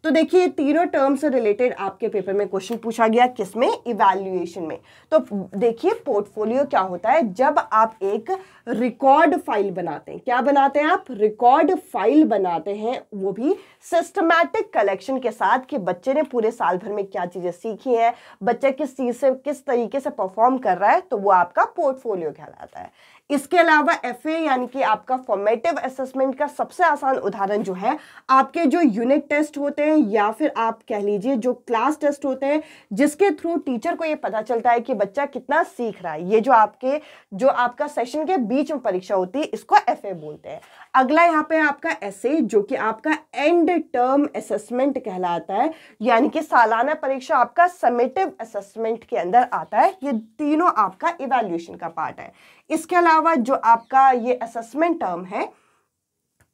तो देखिए तीनों टर्म से रिलेटेड आपके पेपर में क्वेश्चन पूछा गया किसमें इवेल्युएशन में तो देखिए पोर्टफोलियो क्या होता है जब आप एक रिकॉर्ड फाइल बनाते हैं क्या बनाते हैं आप रिकॉर्ड फाइल बनाते हैं वो भी सिस्टमैटिक कलेक्शन के साथ कि बच्चे ने पूरे साल भर में क्या चीज़ें सीखी हैं बच्चा किस चीज़ से किस तरीके से परफॉर्म कर रहा है तो वो आपका पोर्टफोलियो कहलाता है इसके अलावा एफ यानी कि आपका फॉर्मेटिव असेसमेंट का सबसे आसान उदाहरण जो है आपके जो यूनिट टेस्ट होते हैं या फिर आप कह लीजिए जो क्लास टेस्ट होते हैं जिसके थ्रू टीचर को ये पता चलता है कि बच्चा कितना सीख रहा है ये जो आपके जो आपका सेशन के बीच में परीक्षा होती है इसको एफ बोलते हैं अगला यहाँ पे आपका ऐसे जो कि आपका एंड टर्म असेसमेंट कहलाता है यानी कि सालाना परीक्षा आपका समेटिव असेसमेंट के अंदर आता है ये तीनों आपका इवेल्यूशन का पार्ट है इसके अलावा जो आपका ये असेसमेंट टर्म है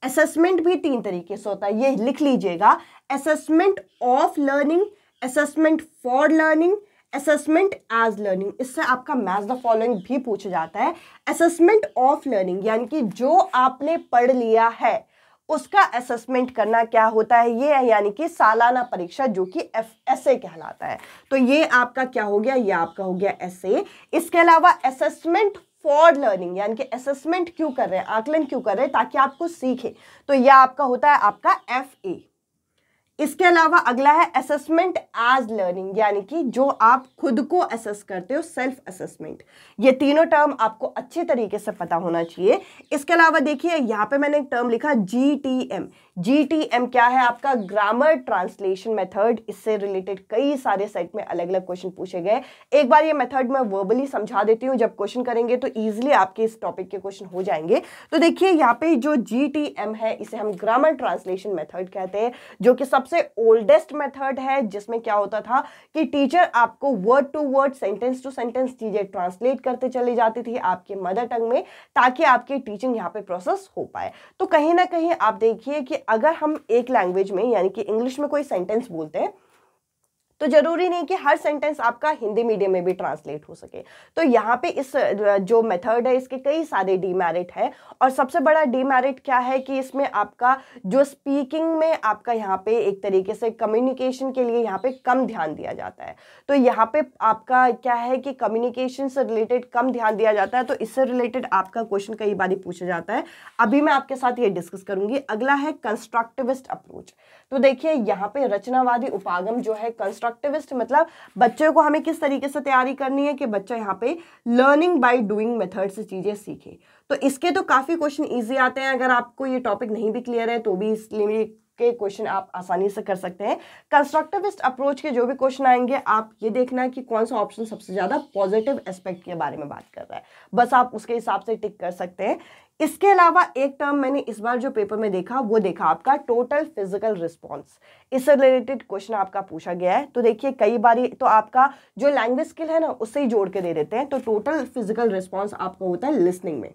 असेसमेंट भी तीन तरीके से होता है ये लिख लीजिएगा assessment of learning assessment for learning assessment as learning इससे आपका मैच द फॉलोइंग भी पूछा जाता है असेसमेंट ऑफ लर्निंग यानी कि जो आपने पढ़ लिया है उसका असेसमेंट करना क्या होता है ये है यानी कि सालाना परीक्षा जो कि एफ एस ए कहलाता है तो ये आपका क्या हो गया ये आपका हो गया एस ए इसके अलावा असेसमेंट फॉर लर्निंग यानी कि असेसमेंट क्यों कर रहे हैं आकलन क्यों कर रहे हैं ताकि आपको सीखे सीखें तो यह आपका होता है आपका एफ ए इसके अलावा अगला है असेसमेंट एज लर्निंग यानी कि जो आप खुद को असेस करते हो सेल्फ असेसमेंट ये तीनों टर्म आपको अच्छे तरीके से पता होना चाहिए इसके अलावा देखिए यहाँ पे मैंने एक टर्म लिखा G T M G T M क्या है आपका ग्रामर ट्रांसलेशन मेथड इससे रिलेटेड कई सारे सेट में अलग अलग क्वेश्चन पूछे गए एक बार ये मेथड मैं वर्बली समझा देती हूँ जब क्वेश्चन करेंगे तो ईजिली आपके इस टॉपिक के क्वेश्चन हो जाएंगे तो देखिए यहाँ पे जो जी टी एम है इसे हम ग्रामर ट्रांसलेशन मेथड कहते हैं जो कि सब सबसे ओल्डेस्ट मेथड है जिसमें क्या होता था कि टीचर आपको word to word sentence to sentence चीज़ें ट्रांसलेट करते चली जाती थी आपके मदर टंग में ताकि आपकी टीचिंग यहाँ पे प्रोसेस हो पाए तो कहीं ना कहीं आप देखिए कि अगर हम एक लैंग्वेज में यानी कि इंग्लिश में कोई सेंटेंस बोलते हैं तो जरूरी नहीं कि हर सेंटेंस आपका हिंदी मीडियम में भी ट्रांसलेट हो सके तो यहाँ पे इस जो मेथड है इसके कई सारे डीमेरिट है और सबसे बड़ा डीमेरिट क्या है कि इसमें आपका जो स्पीकिंग में आपका यहाँ पे एक तरीके से कम्युनिकेशन के लिए यहाँ पे कम ध्यान दिया जाता है तो यहाँ पे आपका क्या है कि कम्युनिकेशन से रिलेटेड कम ध्यान दिया जाता है तो इससे रिलेटेड आपका क्वेश्चन कई बार पूछा जाता है अभी मैं आपके साथ ये डिस्कस करूंगी अगला है कंस्ट्रक्टिविस्ट अप्रोच तो देखिए यहाँ पे रचनावादी उपागम जो है कंस्ट्रक्टिविस्ट मतलब बच्चों को हमें किस तरीके से तैयारी करनी है कि बच्चा यहाँ पे लर्निंग बाई डूइंग मेथड से चीज़ें सीखे तो इसके तो काफ़ी क्वेश्चन ईजी आते हैं अगर आपको ये टॉपिक नहीं भी क्लियर है तो भी इसलिए के क्वेश्चन आप आसानी से कर सकते हैं कंस्ट्रक्टिविस्ट अप्रोच के जो भी क्वेश्चन आएंगे आप ये देखना है कि कौन सा ऑप्शन सबसे ज़्यादा पॉजिटिव एस्पेक्ट के बारे में बात कर रहा है बस आप उसके हिसाब से टिक कर सकते हैं इसके अलावा एक टर्म मैंने इस बार जो पेपर में देखा वो देखा आपका टोटल फिजिकल रिस्पॉन्स इससे रिलेटेड क्वेश्चन आपका पूछा गया है तो देखिए कई बार तो आपका जो लैंग्वेज स्किल है ना उससे ही जोड़ के दे देते हैं तो टोटल फिजिकल रिस्पॉन्स आपका होता है लिसनिंग में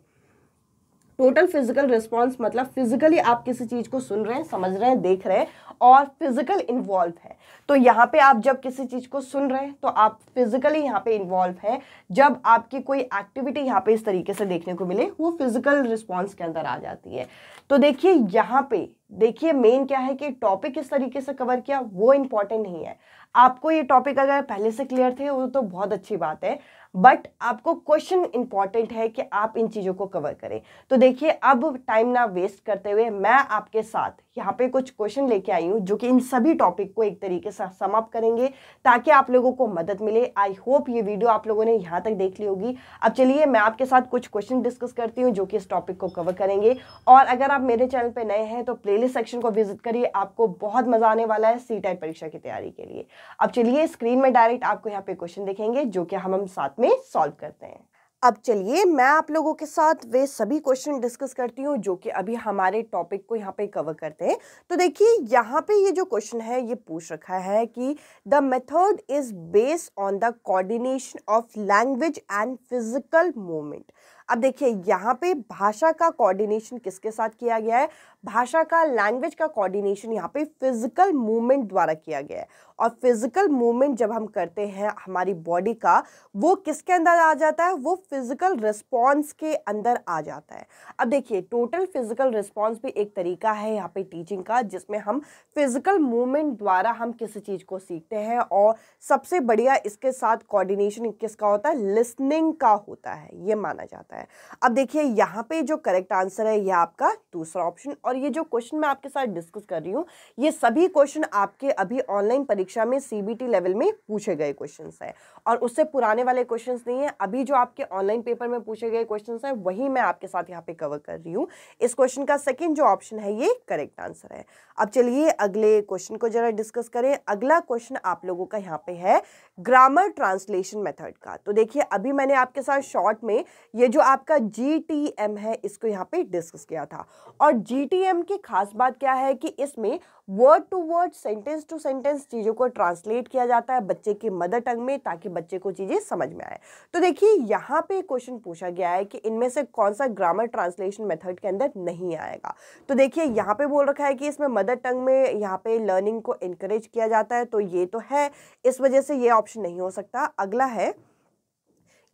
टोटल फिजिकल रिस्पॉन्स मतलब फिजिकली आप किसी चीज़ को सुन रहे हैं समझ रहे हैं देख रहे हैं और फिजिकल इन्वॉल्व है तो यहाँ पे आप जब किसी चीज़ को सुन रहे हैं तो आप फिजिकली यहाँ पे इन्वॉल्व है जब आपकी कोई एक्टिविटी यहाँ पे इस तरीके से देखने को मिले वो फिजिकल रिस्पॉन्स के अंदर आ जाती है तो देखिए यहाँ पे देखिए मेन क्या है कि टॉपिक किस तरीके से कवर किया वो इम्पॉर्टेंट नहीं है आपको ये टॉपिक अगर पहले से क्लियर थे वो तो बहुत अच्छी बात है बट आपको क्वेश्चन इंपॉर्टेंट है कि आप इन चीज़ों को कवर करें तो देखिए अब टाइम ना वेस्ट करते हुए मैं आपके साथ यहाँ पे कुछ क्वेश्चन लेके आई हूँ जो कि इन सभी टॉपिक को एक तरीके से समाप्त करेंगे ताकि आप लोगों को मदद मिले आई होप ये वीडियो आप लोगों ने यहाँ तक देख ली होगी अब चलिए मैं आपके साथ कुछ क्वेश्चन डिस्कस करती हूँ जो कि इस टॉपिक को कवर करेंगे और अगर आप मेरे चैनल पर नए हैं तो प्ले सेक्शन को विजिट करिए आपको बहुत मज़ा आने वाला है सी टाइप परीक्षा की तैयारी के लिए अब चलिए स्क्रीन में डायरेक्ट आपको यहाँ पे क्वेश्चन देखेंगे जो कि हम हम साथ में सॉल्व करते हैं अब चलिए मैं आप लोगों के साथ वे सभी क्वेश्चन डिस्कस करती हूँ जो कि अभी हमारे टॉपिक को यहाँ पे कवर करते हैं तो देखिए यहाँ पे ये जो क्वेश्चन है ये पूछ रखा है कि the method is based on the coordination of language and physical movement अब देखिए यहाँ पे भाषा का कोऑर्डिनेशन किसके साथ किया गया है भाषा का लैंग्वेज का कोऑर्डिनेशन यहाँ पे फिजिकल मूवमेंट द्वारा किया गया है और फिज़िकल मूवमेंट जब हम करते हैं हमारी बॉडी का वो किसके अंदर आ जाता है वो फिज़िकल रिस्पॉन्स के अंदर आ जाता है अब देखिए टोटल फिज़िकल रिस्पॉन्स भी एक तरीका है यहाँ पे टीचिंग का जिसमें हम फिज़िकल मूवमेंट द्वारा हम किसी चीज़ को सीखते हैं और सबसे बढ़िया इसके साथ कॉर्डिनेशन किसका होता है लिसनिंग का होता है ये माना जाता है अब देखिए यहाँ पे जो करेक्ट आंसर है यह आपका दूसरा ऑप्शन और ये जो क्वेश्चन मैं आपके साथ डिस्कस कर रही हूँ ये सभी क्वेश्चन आपके अभी ऑनलाइन परीक्षा परीक्षा में सीबीटी लेवल में पूछे गए क्वेश्चन है और उससे पुराने वाले क्वेश्चन नहीं है अभी जो आपके ऑनलाइन पेपर में पूछे गए क्वेश्चन है वही मैं आपके साथ यहाँ पे कवर कर रही हूँ इस क्वेश्चन का सेकेंड जो ऑप्शन है ये करेक्ट आंसर है अब चलिए अगले क्वेश्चन को जरा डिस्कस करें अगला क्वेश्चन आप लोगों का यहाँ पे है ग्रामर ट्रांसलेशन मेथड का तो देखिए अभी मैंने आपके साथ शॉर्ट में ये जो आपका जी है इसको यहाँ पे डिस्कस किया था और जी के खास बात क्या है कि इसमें word to word sentence to sentence चीज़ों को ट्रांसलेट किया जाता है बच्चे की मदर टंग में ताकि बच्चे को चीज़ें समझ में आए तो देखिए यहाँ पे क्वेश्चन पूछा गया है कि इनमें से कौन सा ग्रामर ट्रांसलेशन मेथड के अंदर नहीं आएगा तो देखिए यहाँ पे बोल रखा है कि इसमें मदर टंग में यहाँ पे लर्निंग को इनक्रेज किया जाता है तो ये तो है इस वजह से ये ऑप्शन नहीं हो सकता अगला है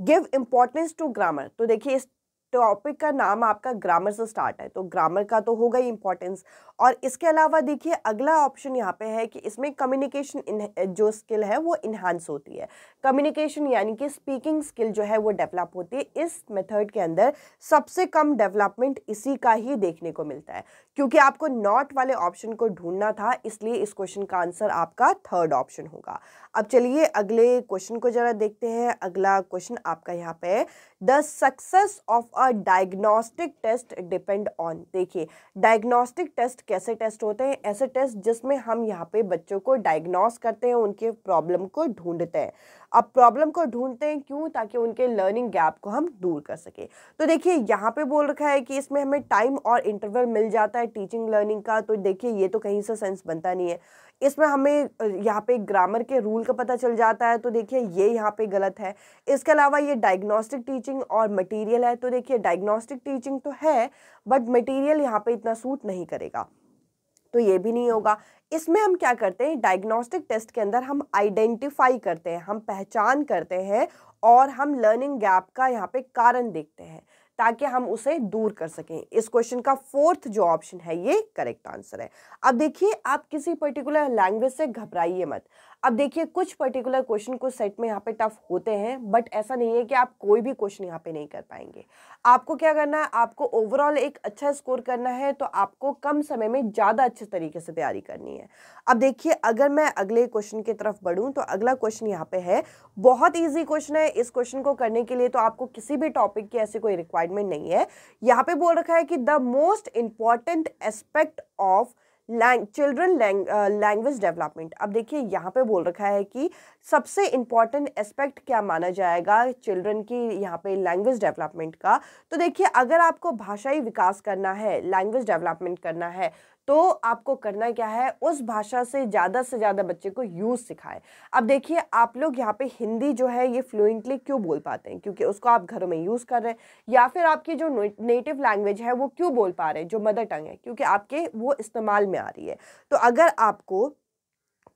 गिव इम्पोर्टेंस टू ग्रामर तो देखिए इस टॉपिक का नाम आपका ग्रामर से स्टार्ट है तो ग्रामर का तो होगा ही इम्पोर्टेंस और इसके अलावा देखिए अगला ऑप्शन यहाँ पे है कि इसमें कम्युनिकेशन जो स्किल है वो इन्हांस होती है कम्युनिकेशन यानी कि स्पीकिंग स्किल जो है वो डेवलप होती है इस मेथड के अंदर सबसे कम डेवलपमेंट इसी का ही देखने को मिलता है क्योंकि आपको नॉट वाले ऑप्शन को ढूंढना था इसलिए इस क्वेश्चन का आंसर आपका थर्ड ऑप्शन होगा अब चलिए अगले क्वेश्चन को जरा देखते हैं अगला क्वेश्चन आपका यहाँ पे the success of a diagnostic test depend on देखिए डायग्नोस्टिक टेस्ट कैसे टेस्ट होते हैं ऐसे टेस्ट जिसमें हम यहाँ पे बच्चों को डायग्नोस करते हैं उनके प्रॉब्लम को ढूंढते हैं अब प्रॉब्लम को ढूंढते हैं क्यों ताकि उनके लर्निंग गैप को हम दूर कर सकें तो देखिए यहाँ पे बोल रखा है कि इसमें हमें टाइम और इंटरवल मिल जाता है टीचिंग लर्निंग का तो देखिए ये तो कहीं से सेंस बनता नहीं है इसमें हमें यहाँ पे ग्रामर के रूल का पता चल जाता है तो देखिए ये यहाँ पे गलत है इसके अलावा ये डायग्नोस्टिक टीचिंग और मटेरियल है तो देखिए डायग्नोस्टिक टीचिंग तो है बट मटेरियल यहाँ पे इतना सूट नहीं करेगा तो ये भी नहीं होगा इसमें हम क्या करते हैं डायग्नोस्टिक टेस्ट के अंदर हम आइडेंटिफाई करते हैं हम पहचान करते हैं और हम लर्निंग गैप का यहाँ पे कारण देखते हैं ताकि हम उसे दूर कर सकें इस क्वेश्चन का फोर्थ जो ऑप्शन है ये करेक्ट आंसर है अब देखिए आप किसी पर्टिकुलर लैंग्वेज से घबराइए मत अब देखिए कुछ पर्टिकुलर क्वेश्चन कुछ सेट में यहाँ पे टफ होते हैं बट ऐसा नहीं है कि आप कोई भी क्वेश्चन यहाँ पे नहीं कर पाएंगे आपको क्या करना है आपको ओवरऑल एक अच्छा स्कोर करना है तो आपको कम समय में ज़्यादा अच्छे तरीके से तैयारी करनी है अब देखिए अगर मैं अगले क्वेश्चन की तरफ बढ़ूँ तो अगला क्वेश्चन यहाँ पे है बहुत ईजी क्वेश्चन है इस क्वेश्चन को करने के लिए तो आपको किसी भी टॉपिक की ऐसी कोई रिक्वायरमेंट नहीं है यहाँ पर बोल रखा है कि the most important aspect of lang children language development अब देखिए यहाँ पे बोल रखा है कि सबसे इम्पॉर्टेंट एस्पेक्ट क्या माना जाएगा चिल्ड्रन की यहाँ पे लैंग्वेज डेवलपमेंट का तो देखिए अगर आपको भाषाई विकास करना है लैंग्वेज डेवलपमेंट करना है तो आपको करना क्या है उस भाषा से ज़्यादा से ज़्यादा बच्चे को यूज़ सिखाएं अब देखिए आप लोग यहाँ पे हिंदी जो है ये फ्लुएंटली क्यों बोल पाते हैं क्योंकि उसको आप घरों में यूज़ कर रहे हैं या फिर आपकी जो नेटिव लैंग्वेज है वो क्यों बोल पा रहे हैं जो मदर टंग है क्योंकि आपके वो इस्तेमाल में आ रही है तो अगर आपको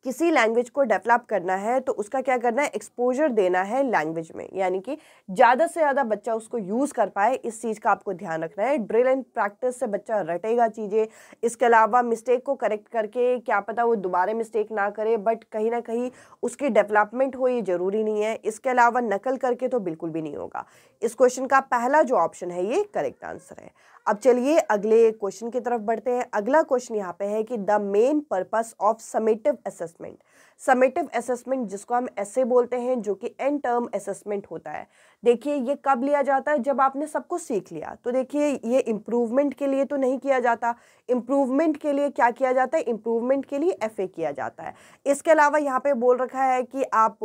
किसी लैंग्वेज को डेवलप करना है तो उसका क्या करना है एक्सपोजर देना है लैंग्वेज में यानी कि ज़्यादा से ज़्यादा बच्चा उसको यूज़ कर पाए इस चीज़ का आपको ध्यान रखना है ड्रिल एंड प्रैक्टिस से बच्चा रटेगा चीज़ें इसके अलावा मिस्टेक को करेक्ट करके क्या पता वो दोबारा मिस्टेक ना करे बट कहीं ना कहीं उसकी डेवलपमेंट हो ये ज़रूरी नहीं है इसके अलावा नकल करके तो बिल्कुल भी नहीं होगा इस क्वेश्चन का पहला जो ऑप्शन है ये करेक्ट आंसर है अब चलिए अगले क्वेश्चन की तरफ बढ़ते हैं अगला क्वेश्चन यहाँ पे है कि the main purpose of summative assessment summative assessment जिसको हम ऐसे बोलते हैं जो कि एंड टर्म असेसमेंट होता है देखिए ये कब लिया जाता है जब आपने सब कुछ सीख लिया तो देखिए ये इम्प्रूवमेंट के लिए तो नहीं किया जाता इम्प्रूवमेंट के लिए क्या किया जाता है इम्प्रूवमेंट के लिए एफ किया जाता है इसके अलावा यहाँ पे बोल रखा है कि आप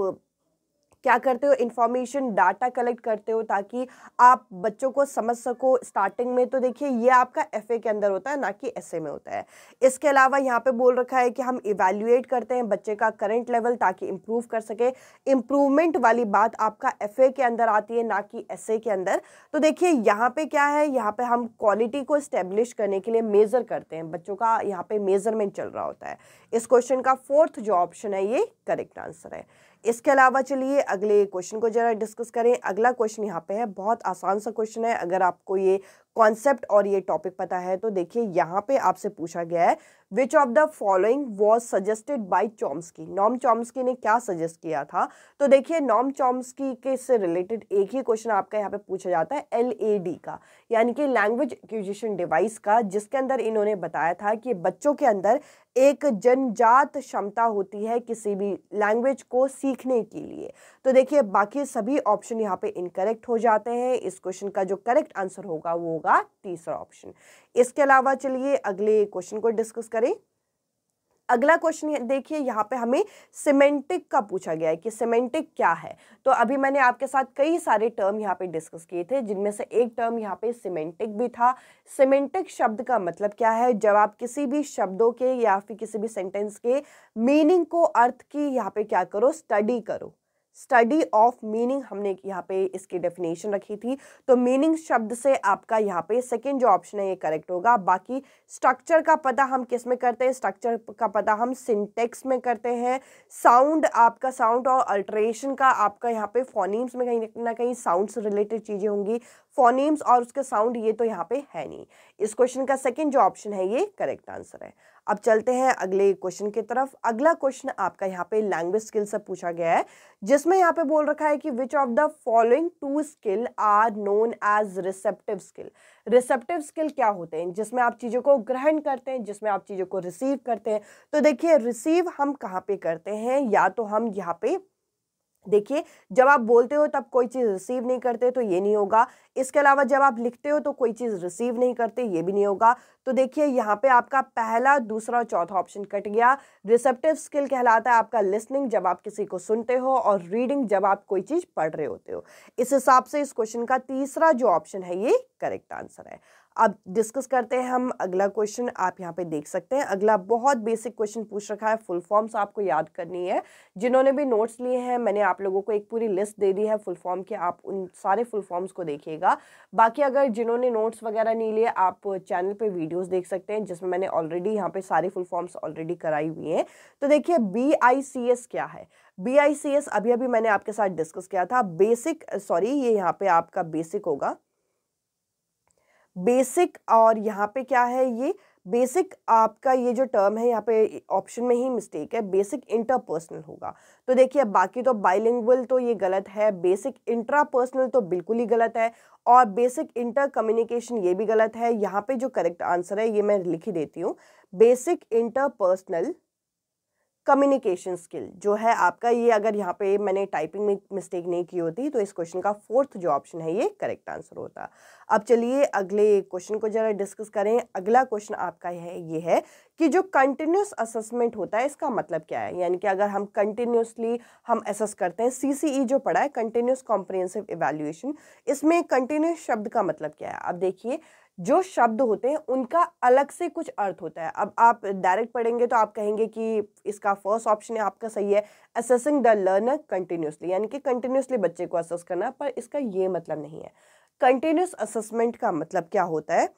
क्या करते हो इन्फॉर्मेशन डाटा कलेक्ट करते हो ताकि आप बच्चों को समझ सको स्टार्टिंग में तो देखिए ये आपका एफ के अंदर होता है ना कि एस में होता है इसके अलावा यहाँ पे बोल रखा है कि हम इवेल्युएट करते हैं बच्चे का करंट लेवल ताकि इम्प्रूव कर सके इम्प्रूवमेंट वाली बात आपका एफ के अंदर आती है ना कि एस के अंदर तो देखिए यहाँ पे क्या है यहाँ पे हम क्वालिटी को इस्टेब्लिश करने के लिए मेज़र करते हैं बच्चों का यहाँ पे मेज़रमेंट चल रहा होता है इस क्वेश्चन का फोर्थ जो ऑप्शन है ये करेक्ट आंसर है इसके अलावा चलिए अगले क्वेश्चन को जरा डिस्कस करें अगला क्वेश्चन यहाँ पे है बहुत आसान सा क्वेश्चन है अगर आपको ये कॉन्सेप्ट और ये टॉपिक पता है तो देखिए यहाँ पे आपसे पूछा गया है which of the following was suggested by Chomsky Noam Chomsky ने क्या सजेस्ट किया था तो देखिए नॉम चॉम्सकी के से रिलेटेड एक ही क्वेश्चन आपका यहाँ पे पूछा जाता है एल ए डी का यानी कि लैंग्वेज एक्विजिशन डिवाइस का जिसके अंदर इन्होंने बताया था कि बच्चों के अंदर एक जनजात क्षमता होती है किसी भी लैंग्वेज को सीखने के लिए तो देखिए बाकी सभी ऑप्शन यहाँ पे इनकरेक्ट हो जाते हैं इस क्वेश्चन का जो करेक्ट आंसर होगा वो होगा होगा तीसरा ऑप्शन इसके अलावा चलिए अगले क्वेश्चन को डिस्कस करें अगला क्वेश्चन देखिए यहाँ पे हमें सिमेंटिक का पूछा गया है कि सिमेंटिक क्या है तो अभी मैंने आपके साथ कई सारे टर्म यहाँ पे डिस्कस किए थे जिनमें से एक टर्म यहाँ पे सिमेंटिक भी था सिमेंटिक शब्द का मतलब क्या है जब आप किसी भी शब्दों के या फिर किसी भी सेंटेंस के मीनिंग को अर्थ की यहाँ पे क्या करो स्टडी करो स्टडी ऑफ मीनिंग हमने यहाँ पे इसकी डेफिनेशन रखी थी तो मीनिंग शब्द से आपका यहाँ पे सेकेंड जो ऑप्शन है ये करेक्ट होगा बाकी स्ट्रक्चर का पता हम किस में करते हैं स्ट्रक्चर का पता हम सिंटेक्स में करते हैं साउंड आपका साउंड और अल्ट्रेशन का आपका यहाँ पे फोनीम्स में कहीं ना कहीं साउंड से रिलेटेड चीज़ें होंगी फोनीम्स और उसके साउंड ये तो यहाँ पे है नहीं इस क्वेश्चन का सेकेंड जो ऑप्शन है ये करेक्ट आंसर है अब चलते हैं अगले क्वेश्चन की तरफ अगला क्वेश्चन आपका यहाँ पे लैंग्वेज स्किल से पूछा गया है जिसमें यहाँ पे बोल रखा है कि which of the following two skill are known as receptive skill receptive skill क्या होते हैं जिसमें आप चीज़ों को ग्रहण करते हैं जिसमें आप चीज़ों को रिसीव करते हैं तो देखिए रिसीव हम कहाँ पे करते हैं या तो हम यहाँ पे देखिए जब आप बोलते हो तब कोई चीज़ रिसीव नहीं करते तो ये नहीं होगा इसके अलावा जब आप लिखते हो तो कोई चीज़ रिसीव नहीं करते ये भी नहीं होगा तो देखिए यहाँ पे आपका पहला दूसरा और चौथा ऑप्शन कट गया रिसेप्टिव स्किल कहलाता है आपका लिसनिंग जब आप किसी को सुनते हो और रीडिंग जब आप कोई चीज़ पढ़ रहे होते हो इस हिसाब से इस क्वेश्चन का तीसरा जो ऑप्शन है ये करेक्ट आंसर है अब डिस्कस करते हैं हम अगला क्वेश्चन आप यहाँ पे देख सकते हैं अगला बहुत बेसिक क्वेश्चन पूछ रखा है फुल फॉर्म्स आपको याद करनी है जिन्होंने भी नोट्स लिए हैं मैंने आप लोगों को एक पूरी लिस्ट दे दी है फुल फॉर्म की आप उन सारे फुल फॉर्म्स को देखिएगा बाकी अगर जिन्होंने नोट्स वगैरह नहीं लिए आप चैनल पर वीडियोज़ देख सकते हैं जिसमें मैंने ऑलरेडी यहाँ पर सारे फुल फॉर्म्स ऑलरेडी कराई हुई हैं तो देखिए बी क्या है बी अभी अभी मैंने आपके साथ डिस्कस किया था बेसिक सॉरी ये यहाँ पर आपका बेसिक होगा बेसिक और यहाँ पे क्या है ये बेसिक आपका ये जो टर्म है यहाँ पे ऑप्शन में ही मिस्टेक है बेसिक इंटरपर्सनल होगा तो देखिए बाकी तो बाइलिंगुअल तो ये गलत है बेसिक इंट्रापर्सनल तो बिल्कुल ही गलत है और बेसिक इंटर कम्युनिकेशन ये भी गलत है यहाँ पे जो करेक्ट आंसर है ये मैं लिख ही देती हूँ बेसिक इंटरपर्सनल कम्युनिकेशन स्किल जो है आपका ये अगर यहाँ पे मैंने टाइपिंग में मिस्टेक नहीं की होती तो इस क्वेश्चन का फोर्थ जो ऑप्शन है ये करेक्ट आंसर होता अब चलिए अगले क्वेश्चन को जरा डिस्कस करें अगला क्वेश्चन आपका है ये है कि जो कंटिन्यूस असेसमेंट होता है इसका मतलब क्या है यानी कि अगर हम कंटिन्यूसली हम असेस करते हैं ई e जो पढ़ा है कंटिन्यूस कॉम्प्रिहेंसिव इवेल्यूएशन इसमें कंटिन्यूस शब्द का मतलब क्या है आप देखिए जो शब्द होते हैं उनका अलग से कुछ अर्थ होता है अब आप डायरेक्ट पढ़ेंगे तो आप कहेंगे कि इसका फर्स्ट ऑप्शन है आपका सही है असेसिंग द लर्नर कंटिन्यूसली यानी कि कंटिन्यूसली बच्चे को असेस करना पर इसका ये मतलब नहीं है कंटिन्यूस असेसमेंट का मतलब क्या होता है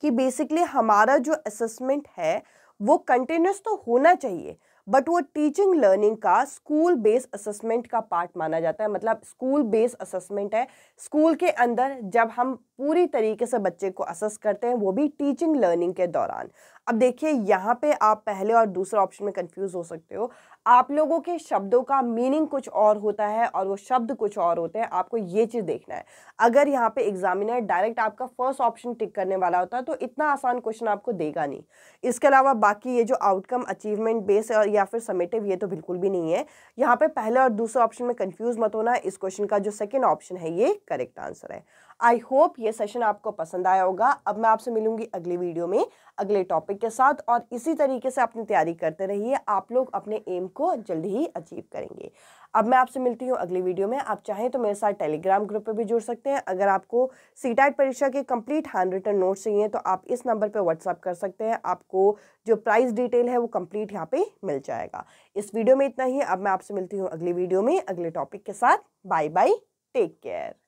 कि बेसिकली हमारा जो असेसमेंट है वो कंटिन्यूस तो होना चाहिए बट वो टीचिंग लर्निंग का स्कूल बेस असेसमेंट का पार्ट माना जाता है मतलब स्कूल बेस असेसमेंट है स्कूल के अंदर जब हम पूरी तरीके से बच्चे को असेस करते हैं वो भी टीचिंग लर्निंग के दौरान अब देखिए यहाँ पे आप पहले और दूसरे ऑप्शन में कंफ्यूज हो सकते हो आप लोगों के शब्दों का मीनिंग कुछ और होता है और वो शब्द कुछ और होते हैं आपको ये चीज़ देखना है अगर यहाँ पे एग्जामिनर डायरेक्ट आपका फर्स्ट ऑप्शन टिक करने वाला होता है तो इतना आसान क्वेश्चन आपको देगा नहीं इसके अलावा बाकी ये जो आउटकम अचीवमेंट बेस और या फिर समेटिव ये तो बिल्कुल भी नहीं है यहाँ पर पहले और दूसरे ऑप्शन में कन्फ्यूज़ मत होना इस क्वेश्चन का जो सेकेंड ऑप्शन है ये करेक्ट आंसर है आई होप ये सेशन आपको पसंद आया होगा अब मैं आपसे मिलूंगी अगले वीडियो में अगले टॉपिक के साथ और इसी तरीके से अपनी तैयारी करते रहिए आप लोग अपने एम को जल्दी ही अचीव करेंगे अब मैं आपसे मिलती हूँ अगली वीडियो में आप चाहें तो मेरे साथ टेलीग्राम ग्रुप पर भी जुड़ सकते हैं अगर आपको सी परीक्षा के कंप्लीट हैंड रिटर्न नोट्स चाहिए तो आप इस नंबर पर व्हाट्सअप कर सकते हैं आपको जो प्राइस डिटेल है वो कंप्लीट यहाँ पे मिल जाएगा इस वीडियो में इतना ही अब मैं आपसे मिलती हूँ अगली वीडियो में अगले टॉपिक के साथ बाय बाय टेक केयर